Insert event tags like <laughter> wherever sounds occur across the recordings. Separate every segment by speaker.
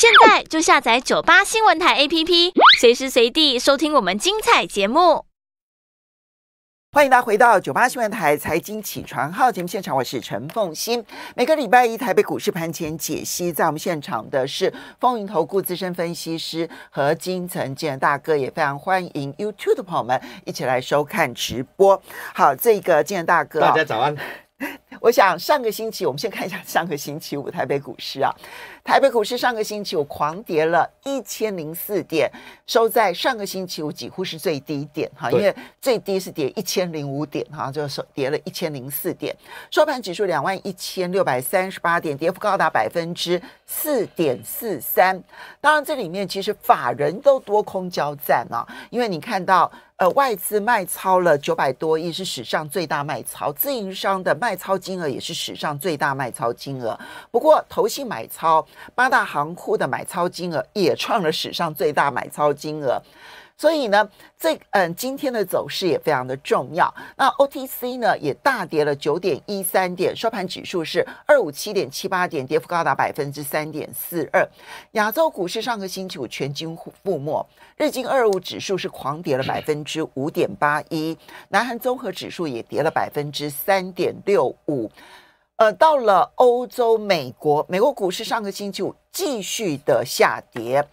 Speaker 1: 现在就下载九八新闻台 APP，
Speaker 2: 随时随地收听我们精彩节目。欢迎大家回到九八新闻台财经起床号节目现场，我是陈凤欣。每个礼拜一台北股市盘前解析，在我们现场的是风云投顾资深分析师何金成建大哥，也非常欢迎 YouTube 的朋友们一起来收看直播。好，这个建大哥，大家早安。我想上个星期，我们先看一下上个星期五台北股市啊。台北股市上个星期我狂跌了一千零四点，收在上个星期我几乎是最低点哈，因为最低是跌一千零五点哈，就是跌了一千零四点，收盘指数两万一千六百三十八点，跌幅高达百分之四点四三。当然，这里面其实法人都多空交战啊，因为你看到呃外资卖超了九百多亿，是史上最大卖超，自营商的卖超金额也是史上最大卖超金额。不过，投信买超。八大行库的买超金额也创了史上最大买超金额，所以呢，这嗯今天的走势也非常的重要。那 O T C 呢也大跌了九点一三点，收盘指数是二五七点七八点，跌幅高达百分之三点四二。亚洲股市上个星期五全军覆没，日经二五指数是狂跌了百分之五点八一，南韩综合指数也跌了百分之三点六五。呃，到了欧洲、美国，美国股市上个星期五继续的下跌。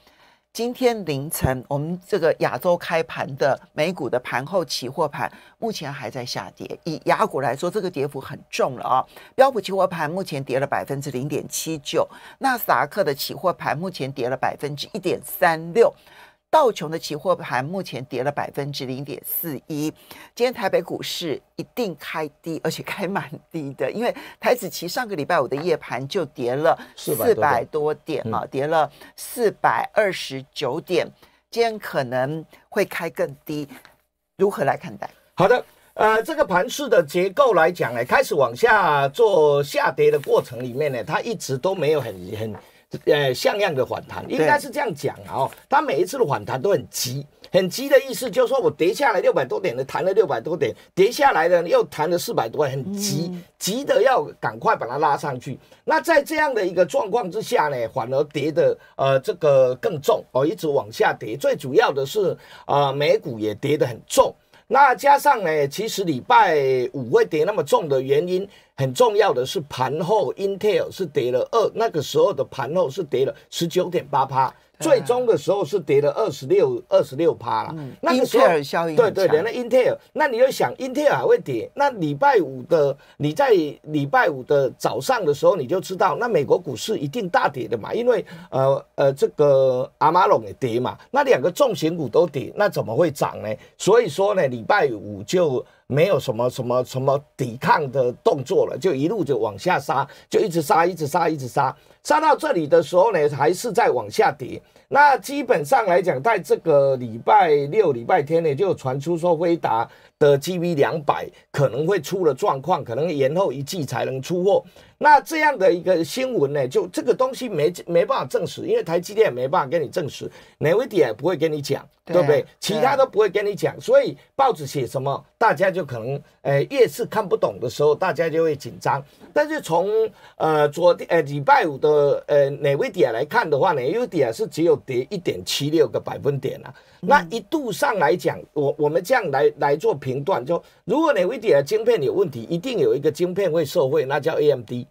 Speaker 2: 今天凌晨，我们这个亚洲开盘的美股的盘后期货盘，目前还在下跌。以雅股来说，这个跌幅很重了啊。标普期货盘目前跌了百分之零点七九，那达克的期货盘目前跌了百分之一点三六。道琼的期货盘目前跌了百分之零点四一，今天台北股市一定开低，而且开蛮低的，因为台子期上个礼拜五的夜盘就跌了四百多点啊，跌了四百二十九点，今天可能
Speaker 1: 会开更低。如何来看待？好的，呃，这个盘市的结构来讲呢，开始往下做下跌的过程里面呢，它一直都没有很很。呃，像样的反弹应该是这样讲啊，它每一次的反弹都很急，很急的意思就是说我跌下来六百多点的，弹了六百多点，跌下来的又弹了四百多，很急，急的要赶快把它拉上去。那在这样的一个状况之下呢，反而跌的呃这个更重哦，一直往下跌。最主要的是啊，美股也跌得很重，那加上呢，其实礼拜五会跌那么重的原因。很重要的是盘后，Intel 是跌了二，那个时候的盘后是跌了十九点八趴，最终的时候是跌了二十六二十六趴了。那 n t 候 l 效应对对，连了 Intel，那你要想 Intel 还会跌，那礼拜五的你在礼拜五的早上的时候你就知道，那美国股市一定大跌的嘛，因为呃呃这个阿玛龙也跌嘛，那两个重型股都跌，那怎么会涨呢？所以说呢，礼拜五就。没有什么什么什么抵抗的动作了，就一路就往下杀，就一直杀，一直杀，一直杀，杀到这里的时候呢，还是在往下跌。那基本上来讲，在这个礼拜六、礼拜天呢，就传出说威达。的 GV 两百可能会出了状况，可能延后一季才能出货。那这样的一个新闻呢，就这个东西没没办法证实，因为台积电也没办法跟你证实，哪位迪也不会跟你讲，对不对？其他都不会跟你讲，所以报纸写什么，大家就可能呃越是看不懂的时候，大家就会紧张。但是从呃昨天呃礼拜五的呃哪位迪来看的话呢，有点是只有跌一点七六个百分点啊。那一度上来讲，我我们这样来来做。频段就，如果你会跌，晶片有问题，一定有一个晶片会受惠，那叫 A M D，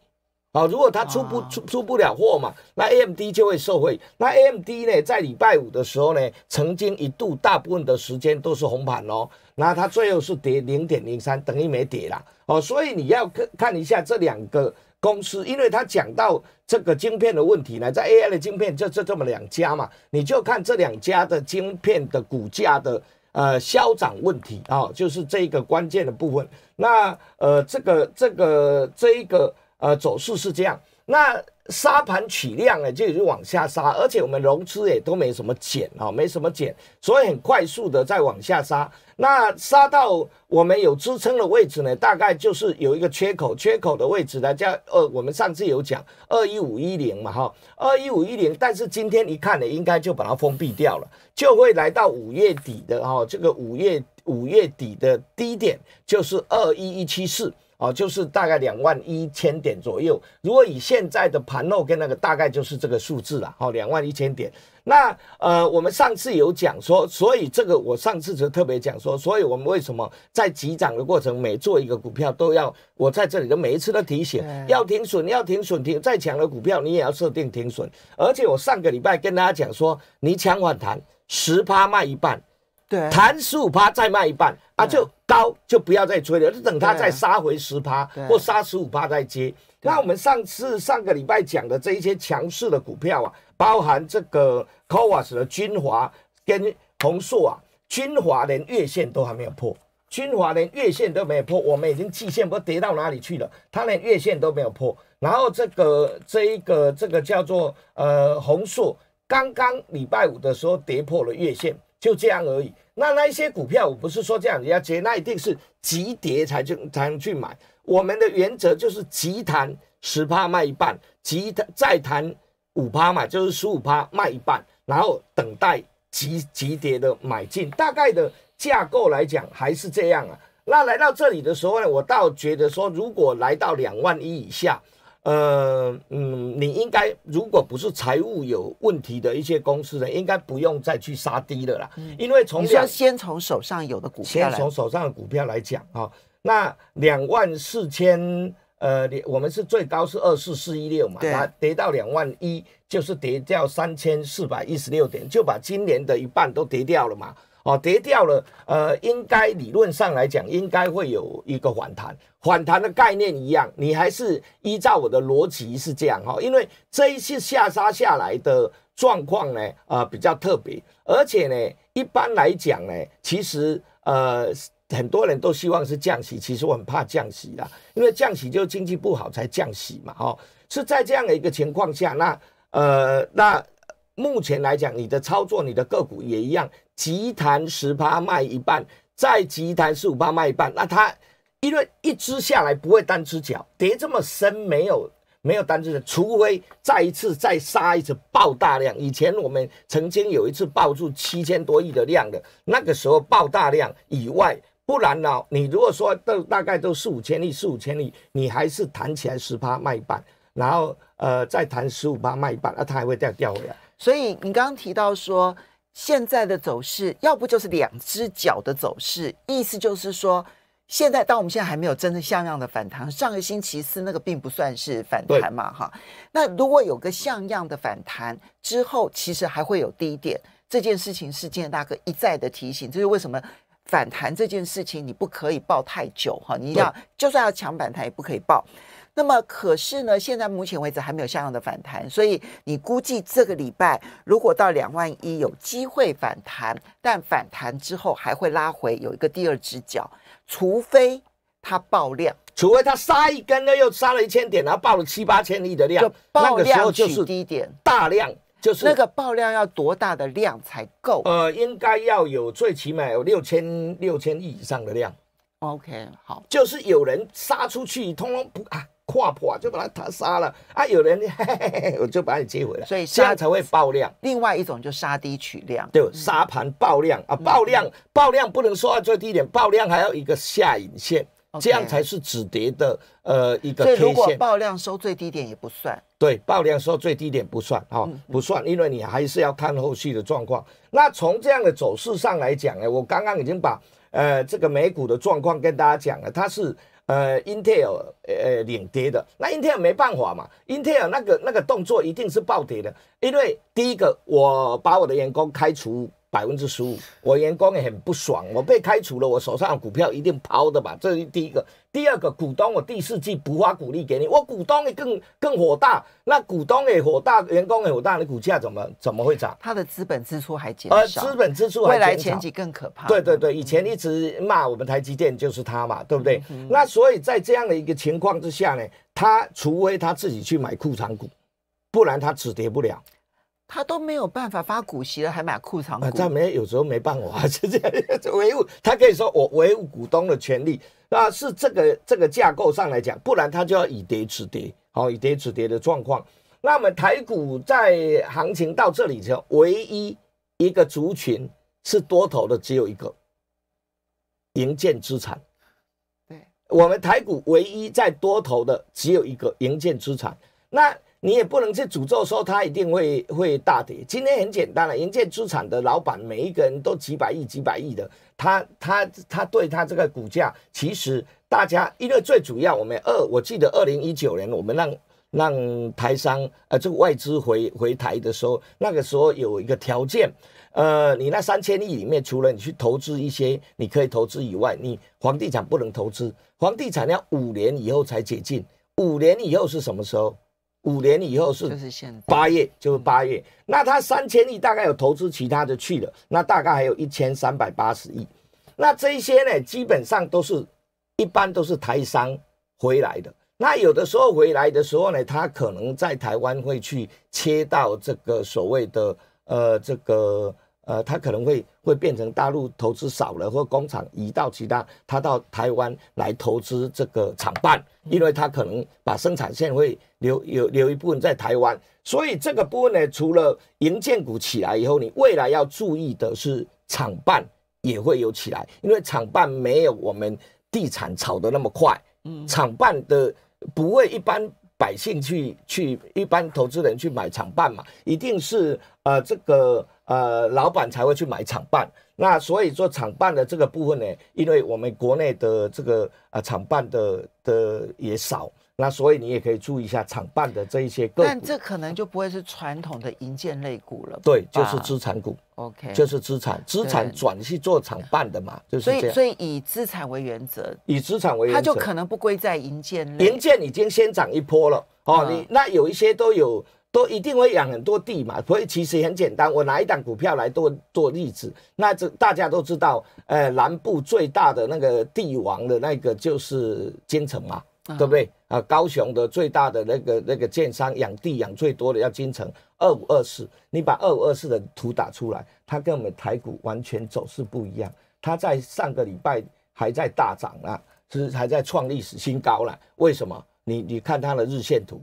Speaker 1: 哦，如果它出不出出不了货嘛，那 A M D 就会受惠。那 A M D 呢，在礼拜五的时候呢，曾经一度大部分的时间都是红盘哦，那它最后是跌零点零三，等于没跌啦。哦。所以你要看看一下这两个公司，因为它讲到这个晶片的问题呢，在 A I 的晶片，这就这么两家嘛，你就看这两家的晶片的股价的。呃，消长问题啊，就是这一个关键的部分。那呃，这个这个这一个呃走势是这样。那。杀盘取量呢，就就往下杀，而且我们融资也都没什么减啊，没什么减，所以很快速的在往下杀。那杀到我们有支撑的位置呢，大概就是有一个缺口，缺口的位置呢，叫呃，我们上次有讲二一五一零嘛哈，二一五一零，但是今天一看呢，应该就把它封闭掉了，就会来到五月底的哈，这个五月五月底的低点就是二一一七四。哦，就是大概两万一千点左右。如果以现在的盘后跟那个，大概就是这个数字了。哦，两万一千点。那呃，我们上次有讲说，所以这个我上次就特别讲说，所以我们为什么在急涨的过程每做一个股票都要，我在这里的每一次都提醒，要停损，要停损，停再强的股票你也要设定停损。而且我上个礼拜跟大家讲说，你抢反弹十趴卖一半。弹十五趴再卖一半啊，就高就不要再追了，就等它再杀回十趴或杀十五趴再接。那我们上次上个礼拜讲的这一些强势的股票啊，包含这个 v 沃 s 的军华跟红硕啊，军华连月线都还没有破，军华连月线都没有破，我们已经季线不跌到哪里去了，它连月线都没有破。然后这个这一个这个叫做呃红硕，刚刚礼拜五的时候跌破了月线。就这样而已。那那一些股票，我不是说这样你要接，那一定是急跌才去才能去买。我们的原则就是急弹十趴卖一半，急弹再弹五趴嘛，就是十五趴卖一半，然后等待急急跌的买进。大概的架构来讲还是这样啊。那来到这里的时候呢，我倒觉得说，如果来到两万一以下。呃嗯，你应该如果不是财务有问题的一些公司呢，应该不用再去杀低了啦。因为从你要先从手上有的股票，先从手上的股票来讲啊，那两万四千，呃，我们是最高是二四四一六嘛，那跌到两万一，就是跌掉三千四百一十六点，就把今年的一半都跌掉了嘛。哦，跌掉了，呃，应该理论上来讲，应该会有一个反弹。反弹的概念一样，你还是依照我的逻辑是这样哈。因为这一次下杀下来的状况呢，呃，比较特别，而且呢，一般来讲呢，其实呃，很多人都希望是降息，其实我很怕降息啦，因为降息就经济不好才降息嘛，哈，是在这样的一个情况下，那呃，那。目前来讲，你的操作，你的个股也一样，急弹十趴卖一半，再急弹十五趴卖一半，那它因为一只下来不会单只脚跌这么深，没有没有单只的，除非再一次再杀一次爆大量。以前我们曾经有一次爆出七千多亿的量的，那个时候爆大量以外，不然呢，你如果说都大概都四五千亿、四五千亿，你还是弹起来十趴卖一半，然后呃再弹十五趴卖一半，那它还会再掉回来。所以你刚刚提到说，现在的走
Speaker 2: 势要不就是两只脚的走势，意思就是说，现在当我们现在还没有真的像样的反弹。上个星期四那个并不算是反弹嘛，哈。那如果有个像样的反弹之后，其实还会有低点。这件事情，今天大哥一再的提醒，这是为什么反弹这件事情你不可以抱太久哈。你要就算要抢反弹也不可以抱。那么可是呢，现在目前为止还没有相样的反弹，所以你估计这个礼拜如果到两万一有机会反弹，但反弹之后还会拉回，有一个第二只脚，除非它
Speaker 1: 爆量，除非它杀一根呢，又杀了一千点，然后爆了七八千亿的量，就爆量是低点，大量就是那个爆量要多大的量才够？呃，应该要有最起码有六千六千亿以上的量。OK，好，就是有人杀出去，通通不啊。跨破啊，就把他他杀了啊！有人 <laughs> 我就把你接回来，所以现在才会爆量。另外一种就杀低取量，对，杀盘爆量啊！爆量爆量不能说最低点爆量，还要一个下影线，这样才是止跌的呃一个。所以如果爆
Speaker 2: 量收最低点也不算。
Speaker 1: 对，爆量收最低点不算啊，不算，因为你还是要看后续的状况。那从这样的走势上来讲呢，我刚刚已经把呃这个美股的状况跟大家讲了，它是。呃，Intel 呃领跌的，那 Intel 没办法嘛，Intel 那个那个动作一定是暴跌的，因为第一个我把我的员工开除。百分之十五，我员工也很不爽，我被开除了，我手上的股票一定抛的吧？这是第一个。第二个，股东我第四季不发股利给你，我股东也更更火大，那股东也火大，员工也火大，你股价怎么怎么会涨？
Speaker 2: 他的资本支出还
Speaker 1: 减少，资本支出未来前景更可怕。对对对，以前一直骂我们台积电就是他嘛，对不对？那所以在这样的一个情况之下呢，他除非他自己去买库存股，不然他只跌不了。他都没有办法发股息了，还买库藏股？他没有，有时候没办法，<laughs> 是这样。维护他可以说我维护股东的权利，那是这个这个架构上来讲，不然他就要以跌止跌，好，以跌止跌的状况。那么台股在行情到这里之后，唯一一个族群是多头的只有一个，营建资产。对，我们台股唯一在多头的只有一个营建资产。那。你也不能去诅咒说它一定会会大跌。今天很简单了，银建资产的老板每一个人都几百亿、几百亿的，他、他、他对他这个股价，其实大家因为最主要，我们二我记得二零一九年我们让让台商呃这个外资回回台的时候，那个时候有一个条件，呃，你那三千亿里面，除了你去投资一些你可以投资以外，你房地产不能投资，房地产要五年以后才解禁，五年以后是什么时候？五年以后是八月，就是八月。那他三千亿大概有投资其他的去了，那大概还有一千三百八十亿。那这些呢，基本上都是一般都是台商回来的。那有的时候回来的时候呢，他可能在台湾会去切到这个所谓的呃这个。呃，它可能会会变成大陆投资少了，或工厂移到其他，它到台湾来投资这个厂办，因为它可能把生产线会留有留一部分在台湾，所以这个部分呢，除了营建股起来以后，你未来要注意的是厂办也会有起来，因为厂办没有我们地产炒的那么快，嗯，厂办的不会一般百姓去去一般投资人去买厂办嘛，一定是呃这个。呃，老板才会去买厂办，那所以做厂办的这个部分呢，因为我们国内的这个呃厂办的的也少，那所以你也可以注意一下厂办的这一些个股。但这
Speaker 2: 可能就不会是传统的银建类股了。对，就是资
Speaker 1: 产股。OK，就是资产，资产转去做厂办的嘛，就是。所以，所以
Speaker 2: 以资产为原则。
Speaker 1: 以资产为原则，它就可
Speaker 2: 能不归在银建类。银
Speaker 1: 建已经先涨一波了哦，你那有一些都有。都一定会养很多地嘛，所以其实很简单。我拿一档股票来做做例子，那这大家都知道，呃，南部最大的那个地王的那个就是金城嘛，对不对？啊，高雄的最大的那个那个建商养地养最多的要金城二五二四，你把二五二四的图打出来，它跟我们台股完全走势不一样，它在上个礼拜还在大涨啊，是还在创历史新高了。为什么？你你看它的日线图，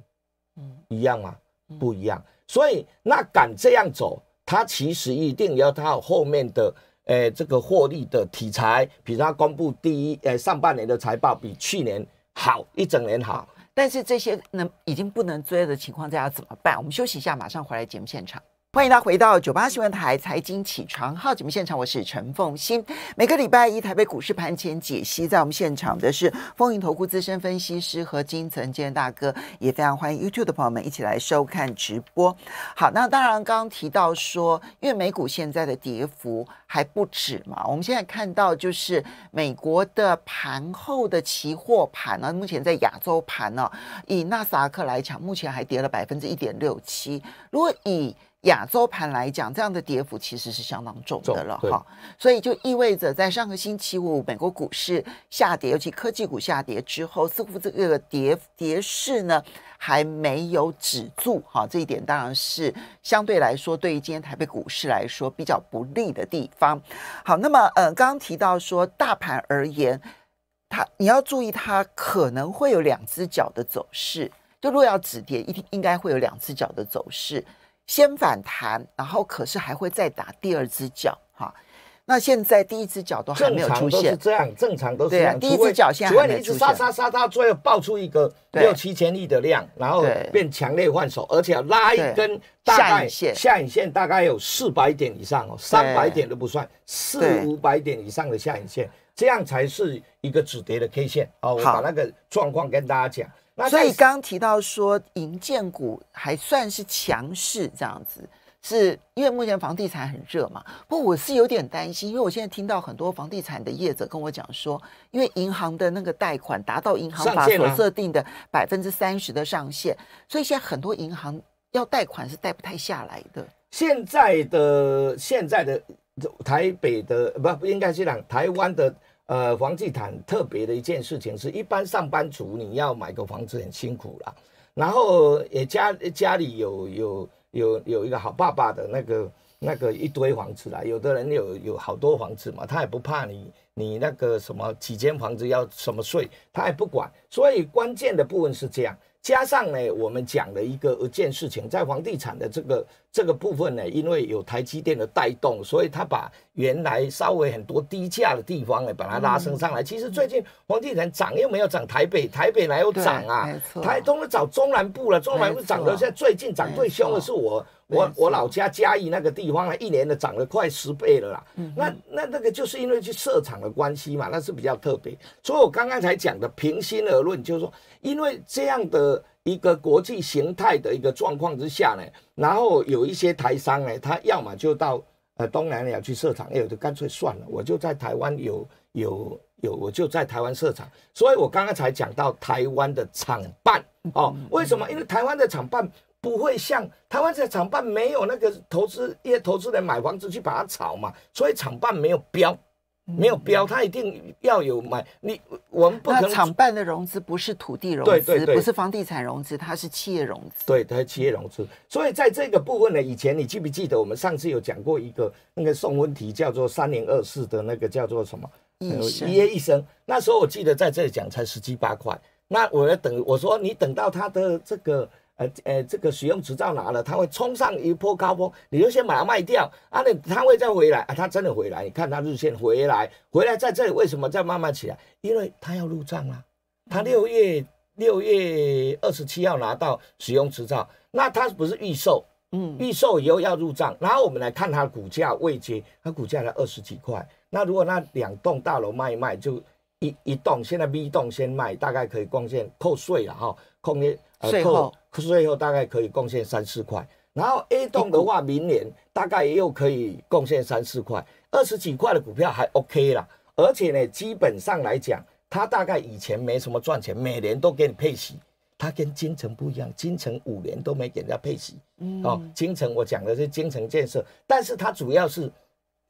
Speaker 1: 嗯，一样吗？不一样，所以那敢这样走，它其实一定要靠后面的，诶，这个获利的题材，比如他公布第一，诶，上半年的财报比去年好一整年好，
Speaker 2: 但是这些能已经不能追的情况下，要怎么办？我们休息一下，马上回来节目现场。欢迎大家回到九八新闻台财经起床号节目现场，我是陈凤欣。每个礼拜一台北股市盘前解析，在我们现场的是风云投顾资深分析师和金城今天大哥也非常欢迎 YouTube 的朋友们一起来收看直播。好，那当然刚提到说，因为美股现在的跌幅还不止嘛，我们现在看到就是美国的盘后的期货盘呢，目前在亚洲盘呢，以纳斯达克来讲，目前还跌了百分之一点六七。如果以亚洲盘来讲，这样的跌幅其实是相当重的了哈，所以就意味着在上个星期五美国股市下跌，尤其科技股下跌之后，似乎这个跌跌势呢还没有止住哈。这一点当然是相对来说对于今天台北股市来说比较不利的地方。好，那么呃，刚刚提到说大盘而言，它你要注意它可能会有两只脚的走势，就若要止跌，一定应该会有两只脚的走势。先反弹，然后可是还会再打第二只脚哈。那现在第一只脚都还没有出现，这样正
Speaker 1: 常都是对。第一只脚，除非你一直杀杀杀杀，最后爆出一个六七千亿的量，然后变强烈换手，而且拉一根下影线，下影线大概有四百点以上哦，三百点都不算，四五百点以上的下影线，这样才是一个止跌的 K 线哦。我把那个状况跟大家讲。所以刚提到说银建股还算是
Speaker 2: 强势这样子，是因为目前房地产很热嘛。不过我是有点担心，因为我现在听到很多房地产的业者跟我讲说，因为银行的那个贷款达到银行法所设定的百分之三十的上限，所以现在很多银行要贷款是贷不太下来
Speaker 1: 的。现在的现在的台北的不不应该讲台湾的。呃，房地产特别的一件事情是，一般上班族你要买个房子很辛苦啦。然后也家家里有有有有一个好爸爸的那个那个一堆房子啦，有的人有有好多房子嘛，他也不怕你你那个什么几间房子要什么税，他也不管，所以关键的部分是这样。加上呢，我们讲的一个一件事情，在房地产的这个这个部分呢，因为有台积电的带动，所以它把原来稍微很多低价的地方，呢，把它拉升上来。其实最近房地产涨又没有涨，台北台北哪有涨啊？台东都找中南部了，中南部涨的，现在最近涨最凶的是我。我我老家嘉义那个地方啊，一年的涨了快十倍了啦。那那那个就是因为去设厂的关系嘛，那是比较特别。所以我刚刚才讲的，平心而论，就是说，因为这样的一个国际形态的一个状况之下呢，然后有一些台商呢，他要么就到呃东南亚去设厂，我就干脆算了，我就在台湾有有有，我就在台湾设厂。所以我刚刚才讲到台湾的厂办哦，为什么？因为台湾的厂办。不会像台湾的厂办没有那个投资，一些投资人买房子去把它炒嘛，所以厂办没有标，没有标，他一定要有买。你我们不可能。厂办的融资不是土地融资，不是房地产融资，它是企业融资。对，它是企业融资。所以在这个部分呢，以前你记不记得我们上次有讲过一个那个送温题，叫做三零二四的那个叫做什么？一夜一生。那时候我记得在这里讲才十七八块。那我要等，我说你等到它的这个。呃呃，这个使用执照拿了，他会冲上一波高峰，你就先把它卖掉，啊，那他会再回来啊，他真的回来，你看他日线回来，回来在这里为什么再慢慢起来？因为他要入账啊，他六月六月二十七号拿到使用执照，那他不是预售，嗯，预售以后要入账，然后我们来看它股价未接，它股价才二十几块，那如果那两栋大楼卖一卖，就一一栋，现在 B 栋先卖，大概可以贡献扣税了哈，扣一呃扣最后大概可以贡献三四块，然后 A 栋的话，明年大概又可以贡献三四块，二十几块的股票还 OK 啦。而且呢，基本上来讲，它大概以前没什么赚钱，每年都给你配息。它跟金城不一样，金城五年都没给人家配息。哦，金城我讲的是金城建设，但是它主要是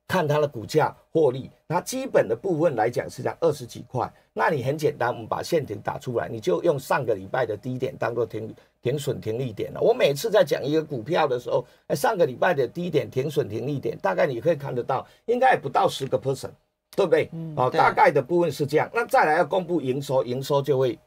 Speaker 1: 看它的股价获利。那基本的部分来讲是在二十几块。那你很简单，我们把限停打出来，你就用上个礼拜的低点当做停。停损停利点了。我每次在讲一个股票的时候，哎，上个礼拜的低点停损停利点，大概你可以看得到，应该也不到十个 percent，对不对？哦，大概的部分是这样。那再来要公布营收，营收就会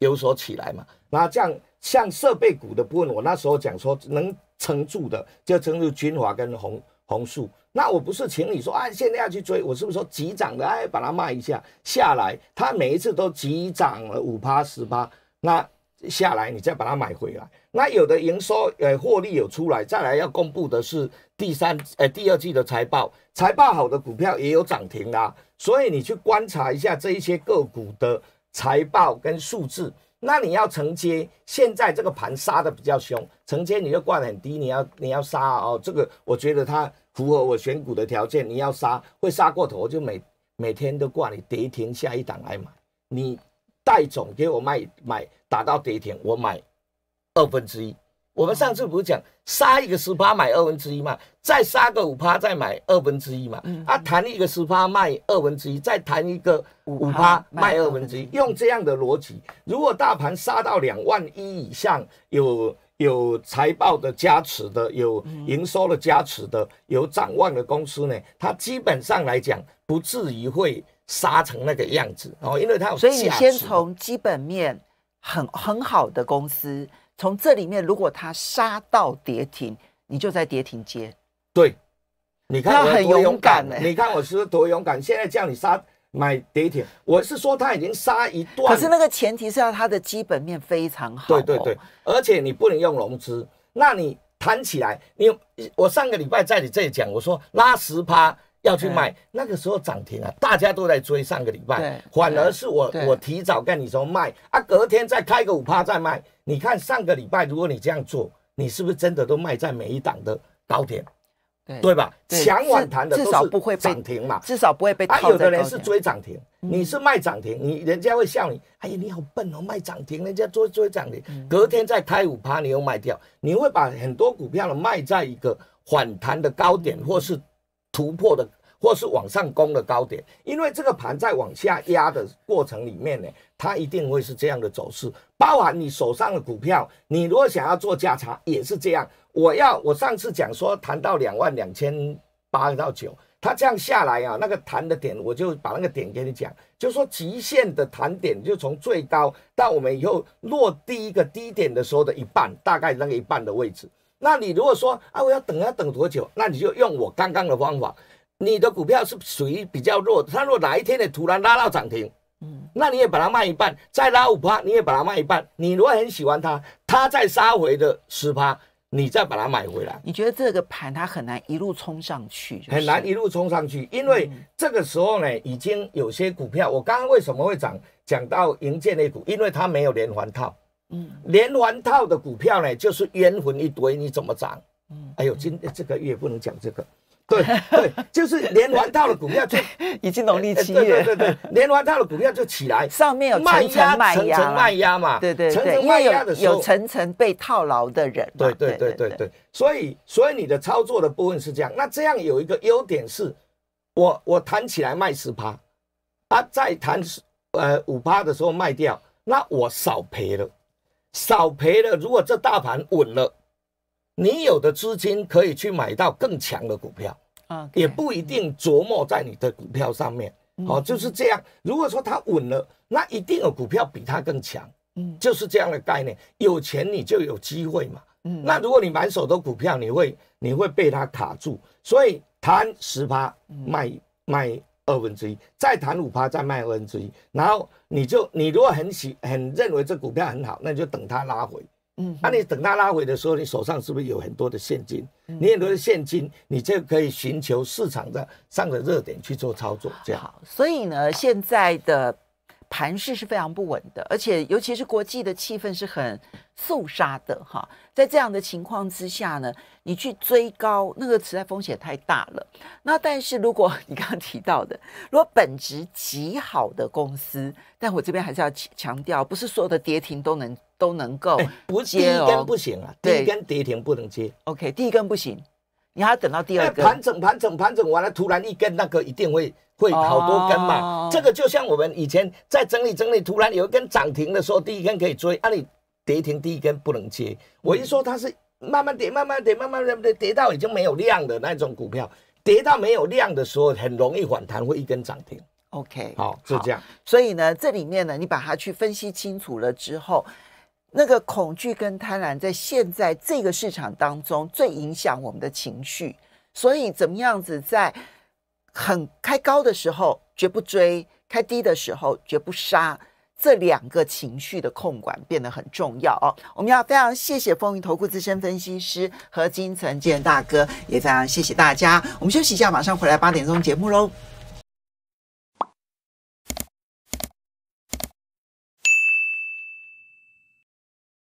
Speaker 1: 有所起来嘛。那这样像设备股的部分，我那时候讲说能撑住的，就撑住君华跟红红树。那我不是请你说，哎，现在要去追，我是不是说急涨的，哎，把它卖一下下来？它每一次都急涨了五八十八，那。下来，你再把它买回来。那有的营收呃，获利有出来，再来要公布的是第三，呃，第二季的财报。财报好的股票也有涨停啦，所以你去观察一下这一些个股的财报跟数字。那你要承接，现在这个盘杀的比较凶，承接你就挂很低，你要你要杀哦。这个我觉得它符合我选股的条件，你要杀会杀过头，就每每天都挂你跌停下一档来买你。再总给我卖买打到跌停，我买二分之一。我们上次不是讲杀一个十趴买二分之一嘛？再杀个五趴再买二分之一嘛？啊，弹一个十趴卖二分之一，再弹一个五五趴卖二分之一，用这样的逻辑，如果大盘杀到两万一以上，有有财报的加持的，有营收的加持的，有展望的公司呢，它基本上来讲不至于会。杀成那个样子哦，因为他有，所以你先从
Speaker 2: 基本面很很好的公司，从这里面，如果他杀到跌停，你就在跌停接。对，你看我很勇敢哎！你看我
Speaker 1: 是不是多勇敢？现在叫你杀买跌停，我是说他已经杀一段。可是那个前提是要它的基本面非常好。对对对，而且你不能用融资，那你谈起来，你我上个礼拜在你这里讲，我说拉十趴。要去卖那个时候涨停啊，大家都在追上个礼拜，反而是我我提早跟你说卖啊，隔天再开个五趴再卖。你看上个礼拜，如果你这样做，你是不是真的都卖在每一档的高点？对对吧？强反弹的至少不会涨停嘛，至少不会被。啊，有的人是追涨停，你是卖涨停，你人家会笑你，哎呀你好笨哦，卖涨停，人家追追涨停，隔天再开五趴，你又卖掉，你会把很多股票的卖在一个反弹的高点，或是。突破的，或是往上攻的高点，因为这个盘在往下压的过程里面呢，它一定会是这样的走势。包含你手上的股票，你如果想要做价差，也是这样。我要我上次讲说，谈到两万两千八到九，它这样下来啊，那个谈的点，我就把那个点给你讲，就说极限的谈点，就从最高到我们以后落第一个低点的时候的一半，大概那个一半的位置。那你如果说啊，我要等要等多久？那你就用我刚刚的方法，你的股票是属于比较弱，它若哪一天呢突然拉到涨停，嗯，那你也把它卖一半，再拉五趴，你也把它卖一半。你如果很喜欢它，它再杀回的十趴，你再把它买回来。你觉得这个盘它很难一路冲上去，很难一路冲上去，因为这个时候呢，已经有些股票，我刚刚为什么会讲讲到银建 A 股，因为它没有连环套。连环套的股票呢，就是冤魂一堆，你怎么涨？嗯，哎呦，今这个月不能讲这个，对 <laughs> 对，就是连环套的股票就 <laughs> 已经农历七月，对对对，连环套的股票就起来，上面有卖压，层层卖压嘛，对对层压的时候有层
Speaker 2: 层被套牢的人，对对对
Speaker 1: 对对，所以所以你的操作的部分是这样，那这样有一个优点是，我我谈起来卖十趴，啊，再谈呃五趴的时候卖掉，那我少赔了。少赔了，如果这大盘稳了，你有的资金可以去买到更强的股票，啊，也不一定琢磨在你的股票上面，哦，就是这样。如果说它稳了，那一定有股票比它更强，嗯，就是这样的概念。有钱你就有机会嘛，嗯。那如果你满手的股票，你会你会被它卡住，所以谈十趴卖卖二分之一，再谈五趴，再卖二分之一，然后你就，你如果很喜，很认为这股票很好，那你就等它拉回，嗯，那你等它拉回的时候，你手上是不是有很多的现金？你很多的现金，你就可以寻求市场的上的热点去做操作，这样。好，
Speaker 2: 所以呢，现在的。盘势是非常不稳的，而且尤其是国际的气氛是很肃杀的哈。在这样的情况之下呢，你去追高那个实在风险太大了。那但是如果 <laughs> 你刚刚提到的，如果本质极好的公司，但我这边还是要强调，不是所有的跌停都能都能够接哦。第一根不行啊，第一根
Speaker 1: 跌停不能接。OK，第一根不行。你要等到第二个盘整，盘整，盘整完了，突然一根那个一定会会好多根嘛。这个就像我们以前在整理整理，突然有一根涨停的时候，第一根可以追，啊你跌停第一根不能接。我一说它是慢慢跌，慢慢跌，慢慢跌，跌到已经没有量的那种股票，跌到没有量的时候，很容易反弹，会一根涨停。
Speaker 2: OK，好是这样。
Speaker 1: 所以呢，这里面呢，你把它去分析清
Speaker 2: 楚了之后。那个恐惧跟贪婪，在现在这个市场当中，最影响我们的情绪。所以，怎么样子在很开高的时候绝不追，开低的时候绝不杀，这两个情绪的控管变得很重要哦。我们要非常谢谢风云投顾资深分析师何金城建大哥，也非常谢谢大家。我们休息一下，马上回来八点钟节目喽。